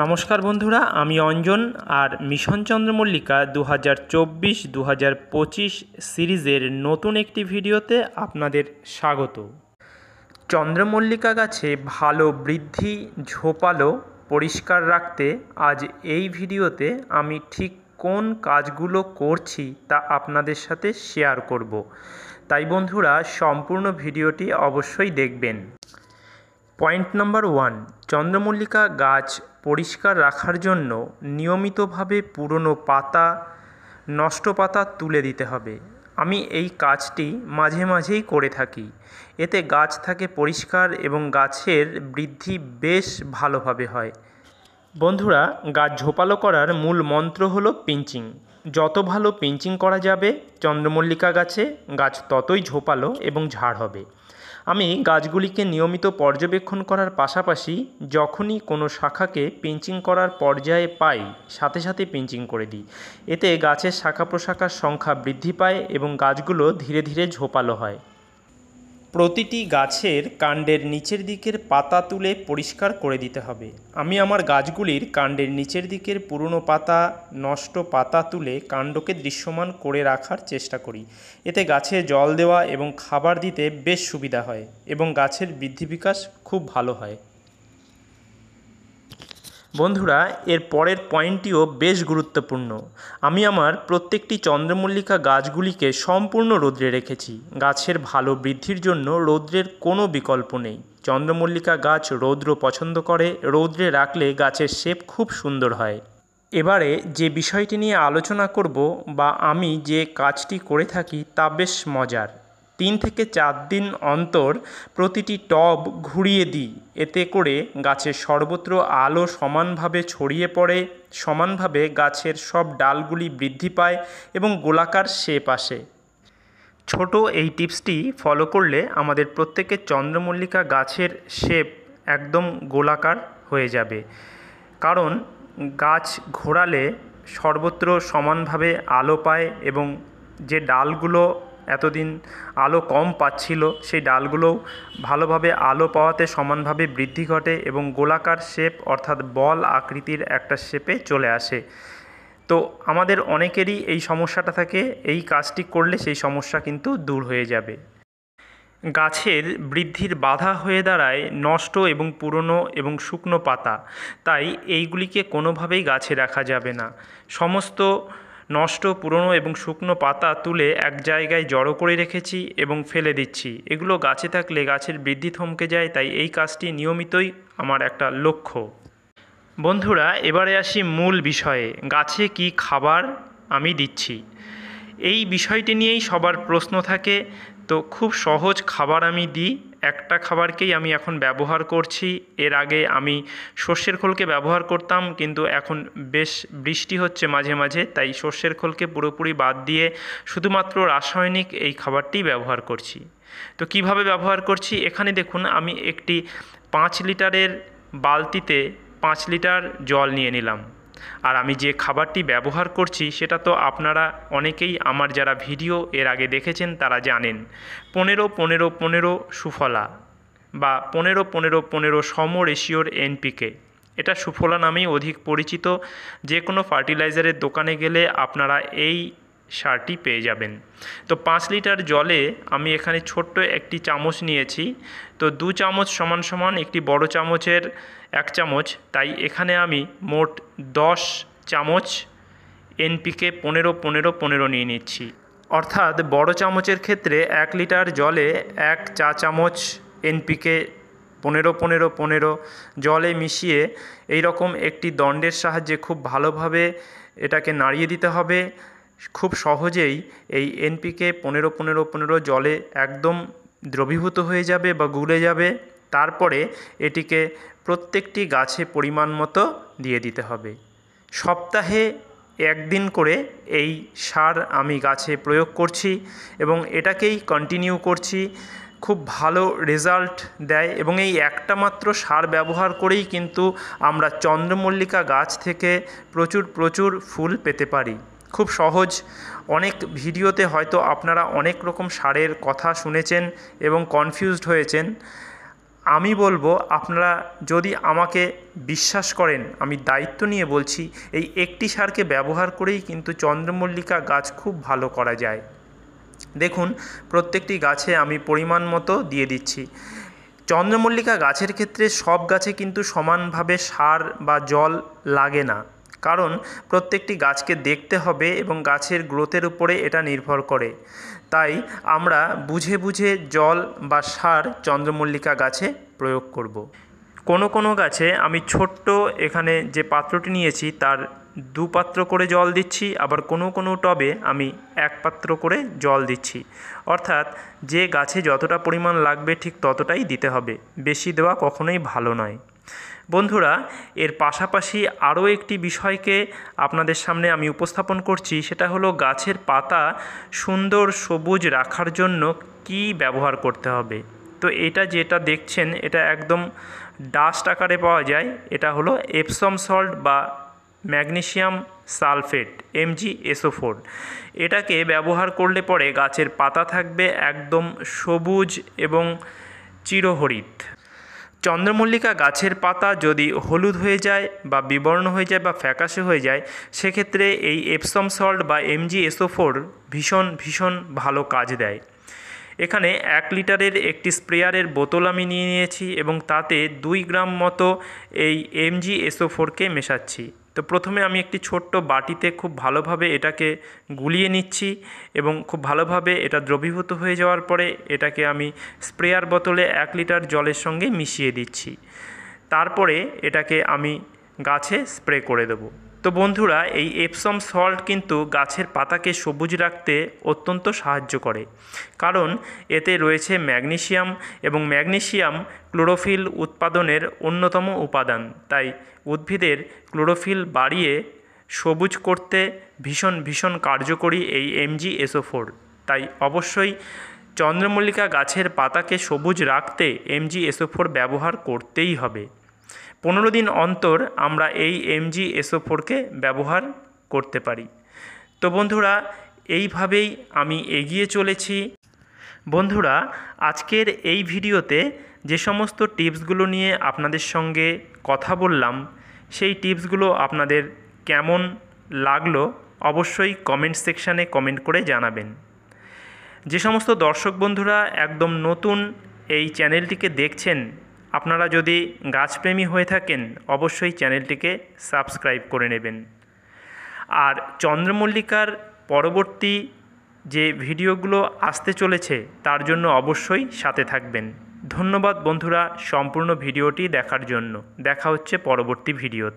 নমস্কার বন্ধুরা আমি অঞ্জন আর মিশন চন্দ্রমল্লিকা দু হাজার চব্বিশ দু হাজার পঁচিশ সিরিজের নতুন একটি ভিডিওতে আপনাদের স্বাগত চন্দ্রমল্লিকা গাছে ভালো বৃদ্ধি ঝোপালো পরিষ্কার রাখতে আজ এই ভিডিওতে আমি ঠিক কোন কাজগুলো করছি তা আপনাদের সাথে শেয়ার করব তাই বন্ধুরা সম্পূর্ণ ভিডিওটি অবশ্যই দেখবেন পয়েন্ট নাম্বার ওয়ান চন্দ্রমল্লিকা গাছ পরিষ্কার রাখার জন্য নিয়মিতভাবে পুরনো পাতা নষ্ট পাতা তুলে দিতে হবে আমি এই কাজটি মাঝে মাঝেই করে থাকি এতে গাছ থাকে পরিষ্কার এবং গাছের বৃদ্ধি বেশ ভালোভাবে হয় বন্ধুরা গাছ ঝোপালো করার মূল মন্ত্র হল পিঞ্চিং যত ভালো পিঞ্চিং করা যাবে চন্দ্রমল্লিকা গাছে গাছ ততই ঝোপালো এবং ঝাড় হবে আমি গাছগুলিকে নিয়মিত পর্যবেক্ষণ করার পাশাপাশি যখনই কোনো শাখাকে পিঞ্চিং করার পর্যায়ে পাই সাথে সাথে পিঞ্চিং করে দিই এতে গাছের শাখা প্রশাখার সংখ্যা বৃদ্ধি পায় এবং গাছগুলো ধীরে ধীরে ঝোপালো হয় প্রতিটি গাছের কাণ্ডের নিচের দিকের পাতা তুলে পরিষ্কার করে দিতে হবে আমি আমার গাছগুলির কাণ্ডের নিচের দিকের পুরনো পাতা নষ্ট পাতা তুলে কাণ্ডকে দৃশ্যমান করে রাখার চেষ্টা করি এতে গাছে জল দেওয়া এবং খাবার দিতে বেশ সুবিধা হয় এবং গাছের বৃদ্ধি বিকাশ খুব ভালো হয় বন্ধুরা এর পরের পয়েন্টটিও বেশ গুরুত্বপূর্ণ আমি আমার প্রত্যেকটি চন্দ্রমল্লিকা গাছগুলিকে সম্পূর্ণ রৌদ্রে রেখেছি গাছের ভালো বৃদ্ধির জন্য রৌদ্রের কোনো বিকল্প নেই চন্দ্রমল্লিকা গাছ রৌদ্র পছন্দ করে রৌদ্রে রাখলে গাছের শেপ খুব সুন্দর হয় এবারে যে বিষয়টি নিয়ে আলোচনা করব বা আমি যে কাজটি করে থাকি তা বেশ মজার তিন থেকে চার দিন অন্তর প্রতিটি টব ঘুরিয়ে দিই এতে করে গাছের সর্বত্র আলো সমানভাবে ছড়িয়ে পড়ে সমানভাবে গাছের সব ডালগুলি বৃদ্ধি পায় এবং গোলাকার শেপ আসে ছোট এই টিপসটি ফলো করলে আমাদের প্রত্যেকের চন্দ্রমল্লিকা গাছের শেপ একদম গোলাকার হয়ে যাবে কারণ গাছ ঘোরালে সর্বত্র সমানভাবে আলো পায় এবং যে ডালগুলো এতদিন আলো কম পাচ্ছিল সেই ডালগুলোও ভালোভাবে আলো পাওয়াতে সমানভাবে বৃদ্ধি ঘটে এবং গোলাকার শেপ অর্থাৎ বল আকৃতির একটা শেপে চলে আসে তো আমাদের অনেকেরই এই সমস্যাটা থাকে এই কাজটি করলে সেই সমস্যা কিন্তু দূর হয়ে যাবে গাছের বৃদ্ধির বাধা হয়ে দাঁড়ায় নষ্ট এবং পুরনো এবং শুকনো পাতা তাই এইগুলিকে কোনোভাবেই গাছে রাখা যাবে না সমস্ত নষ্ট পুরনো এবং শুকনো পাতা তুলে এক জায়গায় জড়ো করে রেখেছি এবং ফেলে দিচ্ছি এগুলো গাছে থাকলে গাছের বৃদ্ধি থমকে যায় তাই এই কাজটি নিয়মিতই আমার একটা লক্ষ্য বন্ধুরা এবারে আসি মূল বিষয়ে গাছে কি খাবার আমি দিচ্ছি এই বিষয়টি নিয়েই সবার প্রশ্ন থাকে তো খুব সহজ খাবার আমি দিই একটা খাবারকেই আমি এখন ব্যবহার করছি এর আগে আমি সর্ষের খোলকে ব্যবহার করতাম কিন্তু এখন বেশ বৃষ্টি হচ্ছে মাঝে মাঝে তাই সর্ষের খোলকে পুরোপুরি বাদ দিয়ে শুধুমাত্র রাসায়নিক এই খাবারটি ব্যবহার করছি তো কিভাবে ব্যবহার করছি এখানে দেখুন আমি একটি পাঁচ লিটারের বালতিতে পাঁচ লিটার জল নিয়ে নিলাম আর আমি যে খাবারটি ব্যবহার করছি সেটা তো আপনারা অনেকেই আমার যারা ভিডিও এর আগে দেখেছেন তারা জানেন পনেরো পনেরো পনেরো সুফলা বা পনেরো পনেরো পনেরো সম রেশিওর এনপিকে এটা সুফলা নামেই অধিক পরিচিত যে কোনো ফার্টিলাইজারের দোকানে গেলে আপনারা এই সারটি পেয়ে যাবেন তো পাঁচ লিটার জলে আমি এখানে ছোট্ট একটি চামচ নিয়েছি তো দু চামচ সমান সমান একটি বড় চামচের এক চামচ তাই এখানে আমি মোট দশ চামচ এনপিকে পনেরো পনেরো পনেরো নিয়ে নিচ্ছি অর্থাৎ বড় চামচের ক্ষেত্রে এক লিটার জলে এক চা চামচ এনপিকে পনেরো পনেরো পনেরো জলে মিশিয়ে এই রকম একটি দণ্ডের সাহায্যে খুব ভালোভাবে এটাকে নাড়িয়ে দিতে হবে খুব সহজেই এই এনপিকে পনেরো পনেরো পনেরো জলে একদম দ্রবীভূত হয়ে যাবে বা গুলে যাবে তারপরে এটিকে প্রত্যেকটি গাছে পরিমাণ মতো দিয়ে দিতে হবে সপ্তাহে একদিন করে এই সার আমি গাছে প্রয়োগ করছি এবং এটাকেই কন্টিনিউ করছি খুব ভালো রেজাল্ট দেয় এবং এই একটা মাত্র সার ব্যবহার করেই কিন্তু আমরা চন্দ্রমল্লিকা গাছ থেকে প্রচুর প্রচুর ফুল পেতে পারি খুব সহজ অনেক ভিডিওতে হয়তো আপনারা অনেক রকম সারের কথা শুনেছেন এবং কনফিউজড হয়েছেন আমি বলবো আপনারা যদি আমাকে বিশ্বাস করেন আমি দায়িত্ব নিয়ে বলছি এই একটি সারকে ব্যবহার করেই কিন্তু চন্দ্রমল্লিকা গাছ খুব ভালো করা যায় দেখুন প্রত্যেকটি গাছে আমি পরিমাণ মতো দিয়ে দিচ্ছি চন্দ্রমল্লিকা গাছের ক্ষেত্রে সব গাছে কিন্তু সমানভাবে সার বা জল লাগে না কারণ প্রত্যেকটি গাছকে দেখতে হবে এবং গাছের গ্রোথের উপরে এটা নির্ভর করে তাই আমরা বুঝে বুঝে জল বা সার চন্দ্রমল্লিকা গাছে প্রয়োগ করব। কোনো কোনো গাছে আমি ছোট্ট এখানে যে পাত্রটি নিয়েছি তার দু পাত্র করে জল দিচ্ছি আবার কোনো কোনো টবে আমি এক পাত্র করে জল দিচ্ছি অর্থাৎ যে গাছে যতটা পরিমাণ লাগবে ঠিক ততটাই দিতে হবে বেশি দেওয়া কখনোই ভালো নয় বন্ধুরা এর পাশাপাশি আরও একটি বিষয়কে আপনাদের সামনে আমি উপস্থাপন করছি সেটা হলো গাছের পাতা সুন্দর সবুজ রাখার জন্য কি ব্যবহার করতে হবে তো এটা যেটা দেখছেন এটা একদম ডাস্ট আকারে পাওয়া যায় এটা হলো এপসম সল্ট বা ম্যাগনেশিয়াম সালফেট এমজি এসোফোর এটাকে ব্যবহার করলে পরে গাছের পাতা থাকবে একদম সবুজ এবং চিরহরিত চন্দ্রমল্লিকা গাছের পাতা যদি হলুদ হয়ে যায় বা বিবর্ণ হয়ে যায় বা ফ্যাকাশে হয়ে যায় সেক্ষেত্রে এই এপসম সল্ট বা এমজি এসও ফোর ভীষণ ভীষণ ভালো কাজ দেয় এখানে এক লিটারের একটি স্প্রেয়ারের বোতল আমি নিয়ে নিয়েছি এবং তাতে দুই গ্রাম মতো এই এমজি এসও ফোরকে মেশাচ্ছি তো প্রথমে আমি একটি ছোট্ট বাটিতে খুব ভালোভাবে এটাকে গুলিয়ে নিচ্ছি এবং খুব ভালোভাবে এটা দ্রবীভূত হয়ে যাওয়ার পরে এটাকে আমি স্প্রেয়ার বোতলে এক লিটার জলের সঙ্গে মিশিয়ে দিচ্ছি তারপরে এটাকে আমি গাছে স্প্রে করে দেবো তো বন্ধুরা এই এপসম সল্ট কিন্তু গাছের পাতাকে সবুজ রাখতে অত্যন্ত সাহায্য করে কারণ এতে রয়েছে ম্যাগনেশিয়াম এবং ম্যাগনেশিয়াম ক্লোরোফিল উৎপাদনের অন্যতম উপাদান তাই উদ্ভিদের ক্লোরোফিল বাড়িয়ে সবুজ করতে ভীষণ ভীষণ কার্যকরী এই এমজি এসোফোর তাই অবশ্যই চন্দ্রমল্লিকা গাছের পাতাকে সবুজ রাখতে এমজি এসোফোর ব্যবহার করতেই হবে পনেরো দিন অন্তর আমরা এই এমজি এসও ফোরকে ব্যবহার করতে পারি তো বন্ধুরা এইভাবেই আমি এগিয়ে চলেছি বন্ধুরা আজকের এই ভিডিওতে যে সমস্ত টিপসগুলো নিয়ে আপনাদের সঙ্গে কথা বললাম সেই টিপসগুলো আপনাদের কেমন লাগলো অবশ্যই কমেন্ট সেকশানে কমেন্ট করে জানাবেন যে সমস্ত দর্শক বন্ধুরা একদম নতুন এই চ্যানেলটিকে দেখছেন আপনারা যদি গাছপ্রেমী হয়ে থাকেন অবশ্যই চ্যানেলটিকে সাবস্ক্রাইব করে নেবেন আর চন্দ্রমল্লিকার পরবর্তী যে ভিডিওগুলো আসতে চলেছে তার জন্য অবশ্যই সাথে থাকবেন ধন্যবাদ বন্ধুরা সম্পূর্ণ ভিডিওটি দেখার জন্য দেখা হচ্ছে পরবর্তী ভিডিওতে